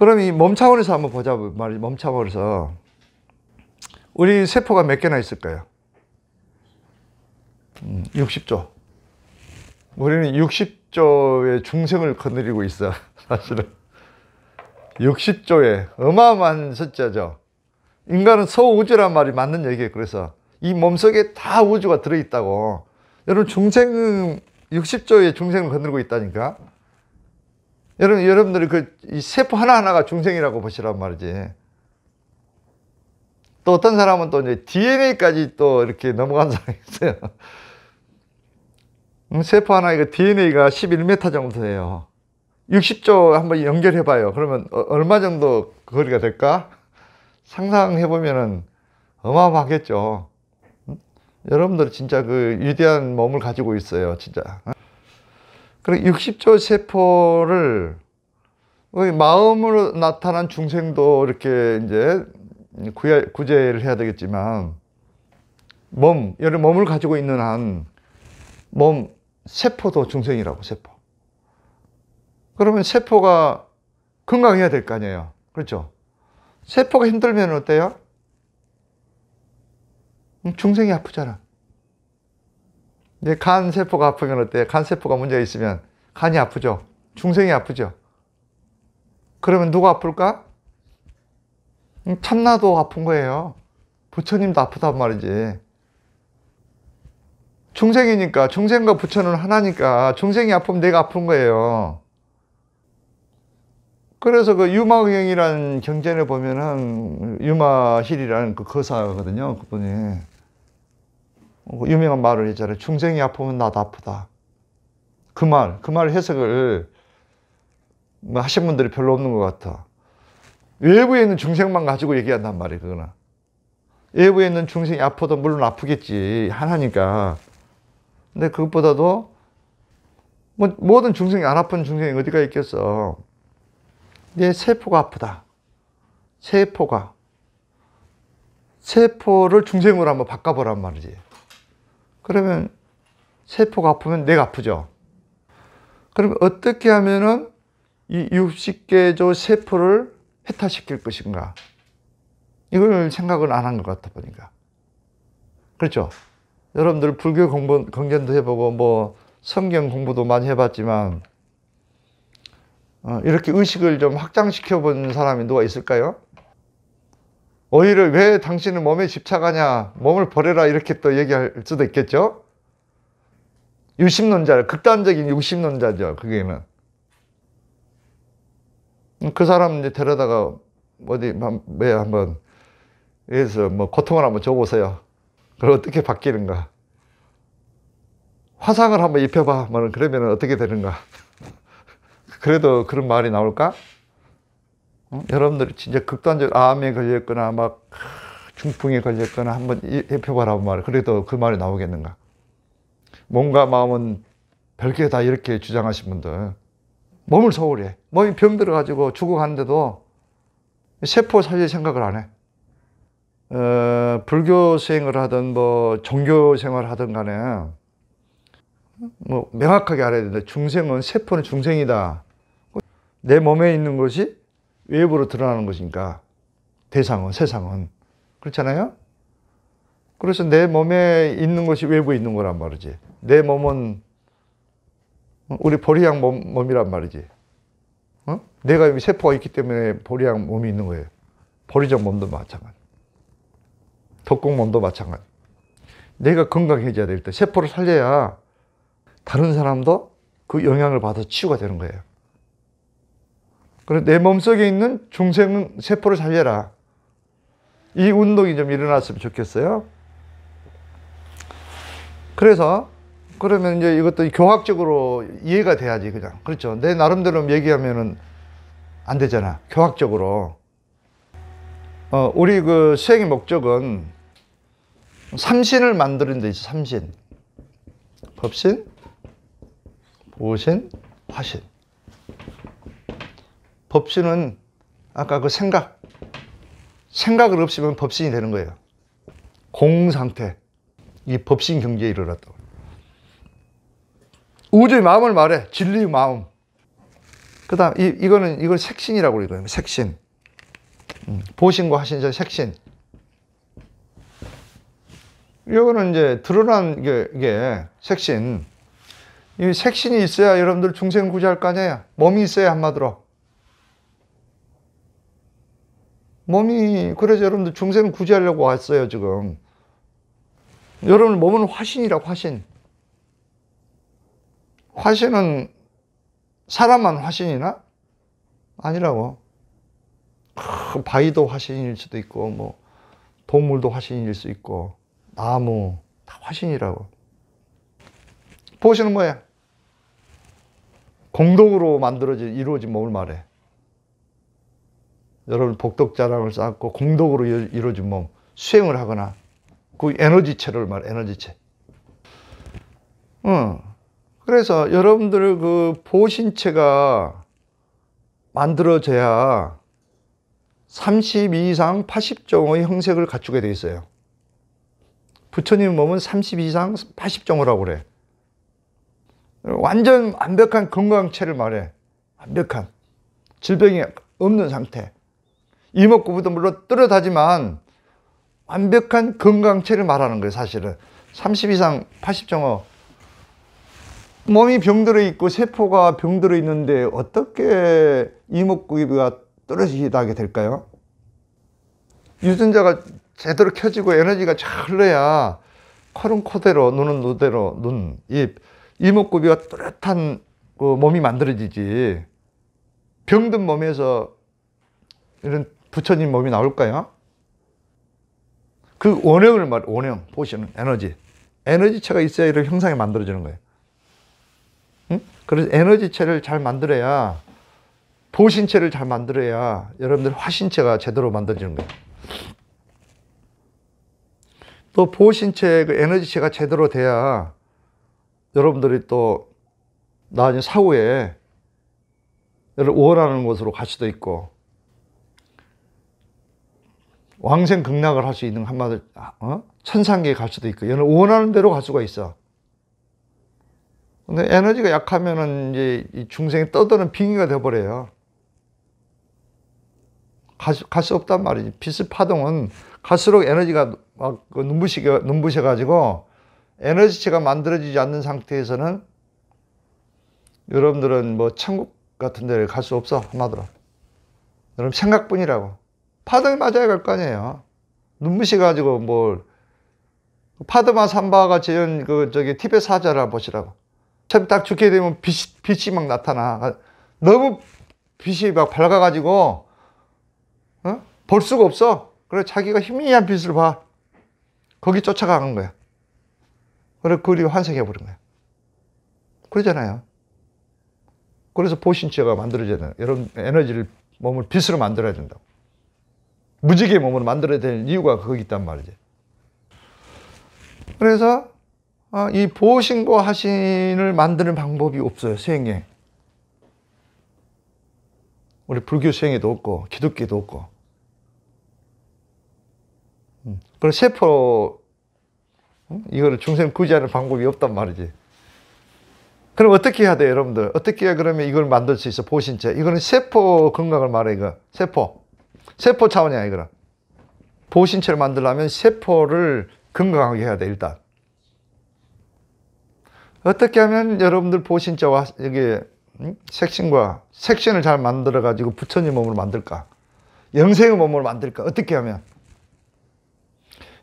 그럼 이 몸 차원에서 한번 보자 말이죠. 차원에서 우리 세포가 몇 개나 있을까요? 음, 60조. 우리는 60조의 중생을 거느리고 있어. 사실은 60조의 어마어마한 숫자죠. 인간은 소우주란 말이 맞는 얘기예요. 그래서 이 몸속에 다 우주가 들어있다고. 여러분 중생 60조의 중생을 거느리고 있다니까. 여러분, 여러분들이 그 세포 하나하나가 중생이라고 보시란 말이지. 또 어떤 사람은 또 이제 DNA까지 또 이렇게 넘어간 사람이 있어요. 음, 세포 하나 이거 그 DNA가 11m 정도 돼요. 60조 한번 연결해 봐요. 그러면 어, 얼마 정도 거리가 될까? 상상해 보면은 어마어마하겠죠. 음? 여러분들 진짜 그 위대한 몸을 가지고 있어요, 진짜. 그리고 60조 세포를 뭐 마음으로 나타난 중생도 이렇게 이제 구제를 해야 되겠지만 몸, 여러 몸을 가지고 있는 한 몸, 세포도 중생이라고 세포 그러면 세포가 건강해야 될 거 아니에요 그렇죠? 세포가 힘들면 어때요? 중생이 아프잖아 이제 간 세포가 아프면 어때요? 간 세포가 문제가 있으면 간이 아프죠. 중생이 아프죠. 그러면 누가 아플까? 참나도 아픈 거예요. 부처님도 아프단 말이지. 중생이니까 중생과 부처는 하나니까 중생이 아프면 내가 아픈 거예요. 그래서 그 유마경이라는 경전에 보면은 유마실이라는 그 거사거든요. 그분이. 뭐 유명한 말을 있잖아요. 중생이 아프면 나도 아프다. 그 말, 그 말 해석을 뭐 하신 분들이 별로 없는 것 같아. 외부에 있는 중생만 가지고 얘기한단 말이에요, 그거는. 외부에 있는 중생이 아프도 물론 아프겠지. 하나니까. 근데 그것보다도 뭐 모든 중생이 안 아픈 중생이 어디가 있겠어. 내 세포가 아프다. 세포가. 세포를 중생으로 한번 바꿔보란 말이지. 그러면 세포가 아프면 내가 아프죠. 그럼 어떻게 하면은 이 60개조 세포를 해탈시킬 것인가? 이걸 생각을 안 한 것 같아 보니까. 그렇죠? 여러분들 불교 공부, 경전도 해보고 뭐 성경 공부도 많이 해봤지만 어, 이렇게 의식을 좀 확장시켜 본 사람이 누가 있을까요? 오히려 왜 당신은 몸에 집착하냐 몸을 버려라 이렇게 또 얘기할 수도 있겠죠 유심론자 극단적인 유심론자죠 그게는 그 사람 이제 데려다가 어디 왜 한번 그래서 뭐 고통을 한번 줘보세요 그걸 어떻게 바뀌는가 화상을 한번 입혀봐 뭐 그러면 어떻게 되는가 그래도 그런 말이 나올까? 어? 여러분들이 진짜 극단적 암에 걸렸거나 막 중풍에 걸렸거나 한번 입혀봐라고 그 말해. 그래도 그 말이 나오겠는가? 몸과 마음은 별게 다 이렇게 주장하신 분들. 몸을 소홀해. 몸이 병들어가지고 죽어가는데도 세포 살릴 생각을 안 해. 어, 불교 수행을 하든 뭐 종교 생활 하든 간에 뭐 명확하게 알아야 된다. 중생은 세포는 중생이다. 내 몸에 있는 것이 외부로 드러나는 것이니까 대상은 세상은 그렇잖아요. 그래서 내 몸에 있는 것이 외부에 있는 거란 말이지. 내 몸은 우리 보리양 몸, 이란 말이지. 어? 내가 여기 세포가 있기 때문에 보리양 몸이 있는 거예요. 보리적 몸도 마찬가지. 독공 몸도 마찬가지. 내가 건강해져야 될 때 세포를 살려야 다른 사람도 그 영향을 받아 치유가 되는 거예요. 그리고 내 몸속에 있는 중생 세포를 살려라. 이 운동이 좀 일어났으면 좋겠어요. 그래서 그러면 이제 이것도 교학적으로 이해가 돼야지 그냥 그렇죠. 내 나름대로 얘기하면은 안 되잖아. 교학적으로. 어, 우리 그 수행의 목적은 삼신을 만드는 데 있어. 삼신. 법신, 보신, 화신. 법신은 아까 그 생각 생각을 없으면 법신이 되는 거예요 공상태 이 법신 경지에 이르렀다 우주의 마음을 말해 진리의 마음 그 다음 이, 거는 이걸 색신이라고 그러거든요 색신 음, 보신과 하신전 색신 이거는 이제 드러난 게, 이게 색신 이 색신이 있어야 여러분들 중생 구제할 거 아니에요 몸이 있어야 한마디로 몸이 그래서 여러분들 중생을 구제하려고 왔어요 지금 여러분 몸은 화신이라 화신 화신은 사람만 화신이나? 아니라고 크, 바위도 화신일 수도 있고 뭐 동물도 화신일 수 있고 나무 다 화신이라고 보시는 거야 공동으로 만들어진 이루어진 몸을 말해 여러분 복덕자랑을 쌓고 공덕으로 이루어진 몸 수행을 하거나 그 에너지체를 말 에너지체. 응. 어. 그래서 여러분들 그 보신체가 만들어져야 32 이상 80종의 형색을 갖추게 돼 있어요. 부처님 몸은 32 이상 80종이라고 그래. 완전 완벽한 건강체를 말해. 완벽한. 질병이 없는 상태. 이목구부도 물론 뚜렷하지만 완벽한 건강체를 말하는 거예요 사실은 30 이상 8 0정도 몸이 병들어 있고 세포가 병들어 있는데 어떻게 이목구비가 떨어지게 될까요? 유전자가 제대로 켜지고 에너지가 잘 흘러야 코는 코대로 눈은 눈대로 눈, 입, 이목구비가 뚜렷한 그 몸이 만들어지지 병든 몸에서 이런 부처님 몸이 나올까요? 그 원형을 말, 원형, 보시는 에너지. 에너지체가 있어야 이런 형상이 만들어지는 거예요. 응? 그래서 에너지체를 잘 만들어야, 보신체를 잘 만들어야 여러분들 화신체가 제대로 만들어지는 거예요. 또 보신체, 그 에너지체가 제대로 돼야 여러분들이 또 나중에 사후에 원하는 곳으로 갈 수도 있고 왕생 극락을 할 수 있는 한마디 아, 어? 천상계에 갈 수도 있고 얘는 원하는 대로 갈 수가 있어 근데 에너지가 약하면은 이제 중생이 떠드는 빙의가 돼버려요 갈 수 없단 말이지 비스 파동은 갈수록 에너지가 막 그 눈부시게 눈부셔 가지고 에너지체가 만들어지지 않는 상태에서는 여러분들은 뭐 천국 같은 데를 갈 수 없어 한마디로 여러분 생각뿐이라고 파도에 맞아야 갈 거 아니에요. 눈부시 가지고 뭘 파드마 삼바가 지은 그 저기 티벳 사자를 보시라고. 처음 딱 죽게 되면 빛이, 빛이 막 나타나. 너무 빛이 막 밝아가지고 어? 볼 수가 없어. 그래 자기가 희미한 빛을 봐. 거기 쫓아가는 거야. 그래 그리 환생해 버린 거야. 그러잖아요. 그래서 보신체가 만들어져야 돼요. 여러분 에너지를 몸을 빛으로 만들어야 된다고. 무지개 몸으로 만들어야 되는 이유가 거기 있단 말이지. 그래서 아, 이보신고 하신을 만드는 방법이 없어요. 수행에. 우리 불교 수행에도 없고 기독교도 없고. 음, 그리 세포 음, 이거를 중생 구제하는 방법이 없단 말이지. 그럼 어떻게 해야 돼 여러분들? 어떻게 해야 그러면 이걸 만들 수 있어? 보신체. 이거는 세포 건강을 말해, 이거. 세포. 세포 차원이 아니거나 보신체를 만들려면 세포를 건강하게 해야 돼 일단 어떻게 하면 여러분들 보신체와 여기 색신과 색신을 잘 만들어 가지고 부처님 몸을 만들까 영생의 몸을 만들까 어떻게 하면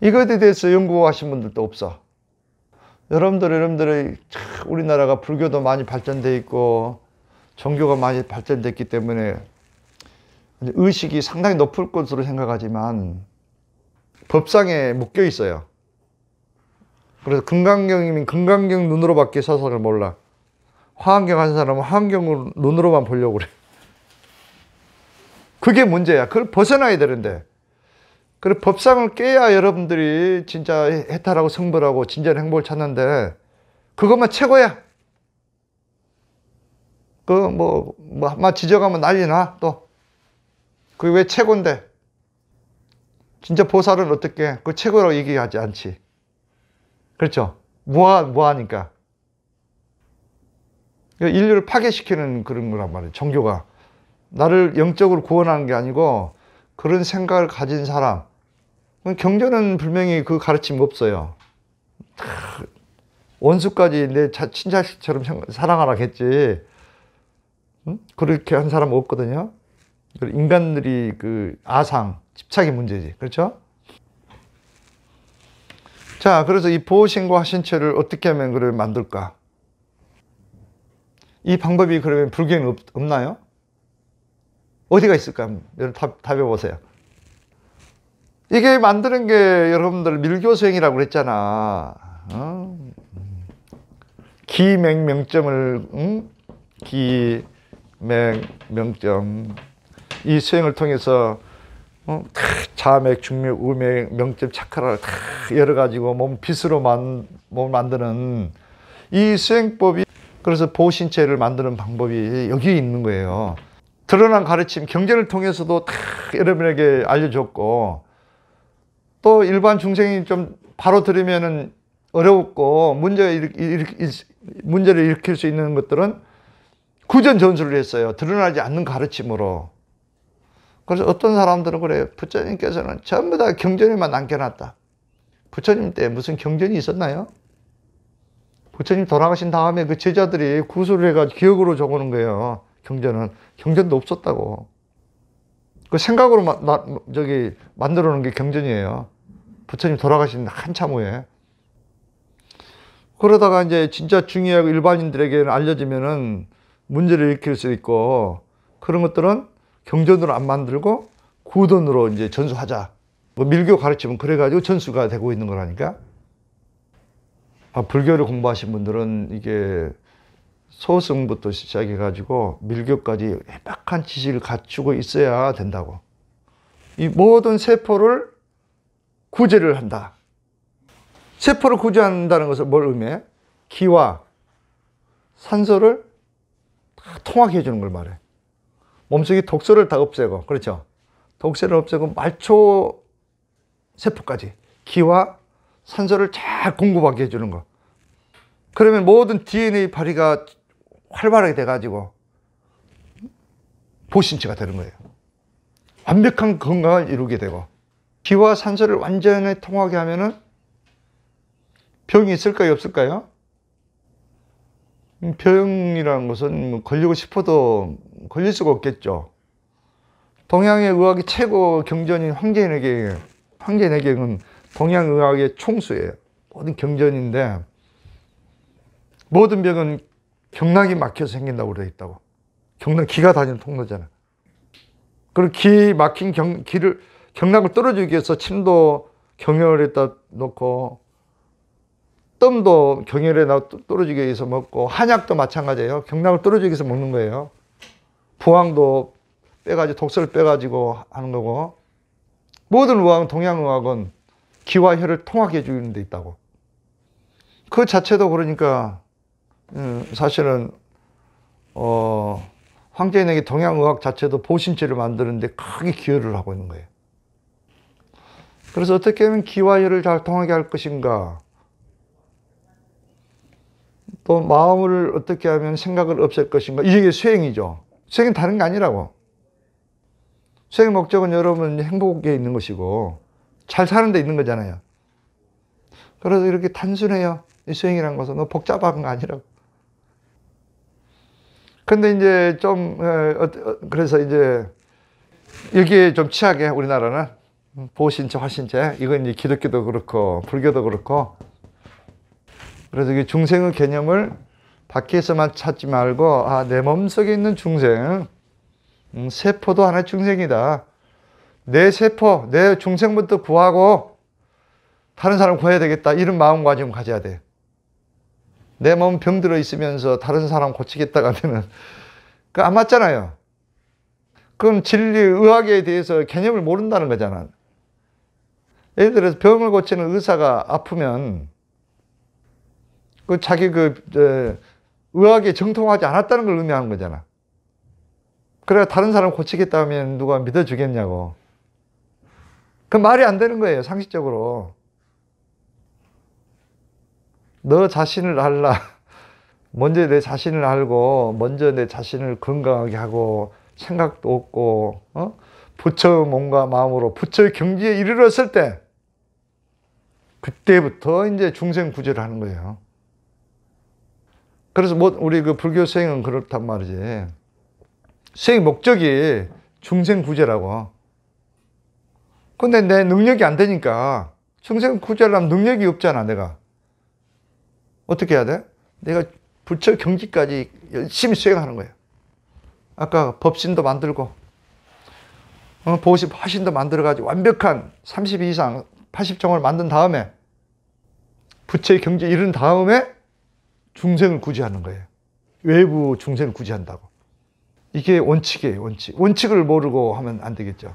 이것에 대해서 연구하신 분들도 없어 여러분들 여러분들의 우리나라가 불교도 많이 발전돼 있고 종교가 많이 발전됐기 때문에 의식이 상당히 높을 것으로 생각하지만 법상에 묶여 있어요. 그래서 금강경이면 금강경 눈으로밖에 사상을 몰라. 화환경 하는 사람은 화환경 눈으로만 보려고 그래. 그게 문제야. 그걸 벗어나야 되는데. 그래 법상을 깨야 여러분들이 진짜 해탈하고 성불하고 진전 행복을 찾는데 그것만 최고야. 그뭐 뭐, 뭐, 뭐, 뭐 지적하면 난리 나 또. 그게 왜 최고인데? 진짜 보살은 어떻게 그최고라 얘기하지 않지? 그렇죠? 무하, 무하니까. 그러니까 인류를 파괴시키는 그런 거란 말이에요. 종교가. 나를 영적으로 구원하는 게 아니고 그런 생각을 가진 사람. 경전은 분명히 그 가르침이 없어요. 원수까지 내 친자식처럼 사랑하라 했지. 응? 그렇게 한 사람 없거든요. 인간들이 그 아상, 집착의 문제지. 그렇죠? 자, 그래서 이 보호신과 화신체를 어떻게 하면 그를 만들까? 이 방법이 그러면 불교에는 없, 없나요? 어디가 있을까? 여러분 답, 답해 보세요. 이게 만드는 게 여러분들 밀교수행이라고 그랬잖아. 어? 기맹명점을 응? 기맹명점 이 수행을 통해서 어, 자맥, 중맥, 우맥, 명절, 차크라를 다 열어가지고 몸 빛으로 만, 몸 만드는 이 수행법이 그래서 보신체를 만드는 방법이 여기 에 있는 거예요. 드러난 가르침, 경전을 통해서도 다 여러분에게 알려줬고 또 일반 중생이 좀 바로 들으면은 어렵고 문제 문제를 일으킬 수 있는 것들은 구전 전술을 했어요. 드러나지 않는 가르침으로. 그래서 어떤 사람들은 그래요. 부처님께서는 전부 다 경전에만 남겨놨다. 부처님 때 무슨 경전이 있었나요? 부처님 돌아가신 다음에 그 제자들이 구술을 해가지고 기억으로 적어놓은 거예요. 경전은. 경전도 없었다고. 그 생각으로 마, 나, 저기 만들어 놓은 게 경전이에요. 부처님 돌아가신 한참 후에. 그러다가 이제 진짜 중요하고 일반인들에게 알려지면은 문제를 일으킬 수 있고 그런 것들은 경전으로 안 만들고 구돈으로 이제 전수하자. 뭐 밀교 가르치면 그래가지고 전수가 되고 있는 거라니까. 아, 불교를 공부하신 분들은 이게 소승부터 시작해가지고 밀교까지 해박한 지식을 갖추고 있어야 된다고. 이 모든 세포를 구제를 한다. 세포를 구제한다는 것은 뭘 의미해? 기와 산소를 다 통합해 주는 걸 말해. 몸속의 독소를 다 없애고 그렇죠 독소를 없애고 말초 세포까지 기와 산소를 잘 공급하게 해주는 거 그러면 모든 DNA 발휘가 활발하게 돼가지고 보신체가 되는 거예요 완벽한 건강을 이루게 되고 기와 산소를 완전히 통하게 하면은 병이 있을까요 없을까요? 음, 병이라는 것은 뭐 걸리고 싶어도 걸릴 수가 없겠죠. 동양의 의학의 최고 경전인 황제인에게 황제인에게는 동양 의학의 총수예요. 모든 경전인데 모든 병은 경락이 막혀서 생긴다고 되어 있다고. 경락 기가 다니는 통로잖아. 그리고 기 막힌 경, 기를 경락을 떨어지기 위해서 침도 경혈에다 놓고 뜸도 경혈에 떨어지기 위해서 먹고 한약도 마찬가지예요. 경락을 떨어지기 위해서 먹는 거예요. 부왕도 빼가지고 독서를 빼가지고 하는 거고 모든 의학은 동양의학은 기와 혀를 통하게해 주는 데 있다고 그 자체도 그러니까 음, 사실은 어, 황제인에게 동양의학 자체도 보신체를 만드는데 크게 기여를 하고 있는 거예요 그래서 어떻게 하면 기와 혀를 잘 통하게 할 것인가 또 마음을 어떻게 하면 생각을 없앨 것인가 이게 수행이죠 수행은 다른 게 아니라고. 수행의 목적은 여러분 행복에 있는 것이고 잘 사는 데 있는 거잖아요. 그래서 이렇게 단순해요. 수행이란 것은 너무 복잡한 거 아니라고. 근데 이제 좀 어, 어, 어, 그래서 이제 여기에 좀 취하게 우리나라는 보신체 화신체 이건 이제 기독교도 그렇고 불교도 그렇고 그래서 이 중생의 개념을 밖에서만 찾지 말고 아, 내 몸속에 있는 중생, 음, 세포도 하나의 중생이다. 내 세포, 내 중생부터 구하고 다른 사람 구해야 되겠다. 이런 마음가짐 가져야 돼. 내 몸 병들어 있으면서 다른 사람 고치겠다고 면은 그안 맞잖아요. 그럼 진리 의학에 대해서 개념을 모른다는 거잖아. 예를 들어서 병을 고치는 의사가 아프면 그 자기 그 의학에 정통하지 않았다는 걸 의미하는 거잖아. 그래 다른 사람 고치겠다면 누가 믿어주겠냐고. 그 말이 안 되는 거예요, 상식적으로. 너 자신을 알라. 먼저 내 자신을 알고, 먼저 내 자신을 건강하게 하고, 생각도 없고, 어? 부처 몸과 마음으로 부처의 경지에 이르렀을 때, 그때부터 이제 중생 구제를 하는 거예요. 그래서 뭐 우리 그 불교 수행은 그렇단 말이지. 수행 목적이 중생 구제라고. 근데 내 능력이 안 되니까 중생 구제라면 능력이 없잖아 내가. 어떻게 해야 돼? 내가 부처 경지까지 열심히 수행하는 거예 아까 법신도 만들고 어, 보시 화신도 만들어가지고 완벽한 32 이상 80정을 만든 다음에 부처의 경지 이른 다음에 중생을 구제하는 거예요. 외부 중생을 구제한다고. 이게 원칙이에요, 원칙. 원칙을 모르고 하면 안 되겠죠.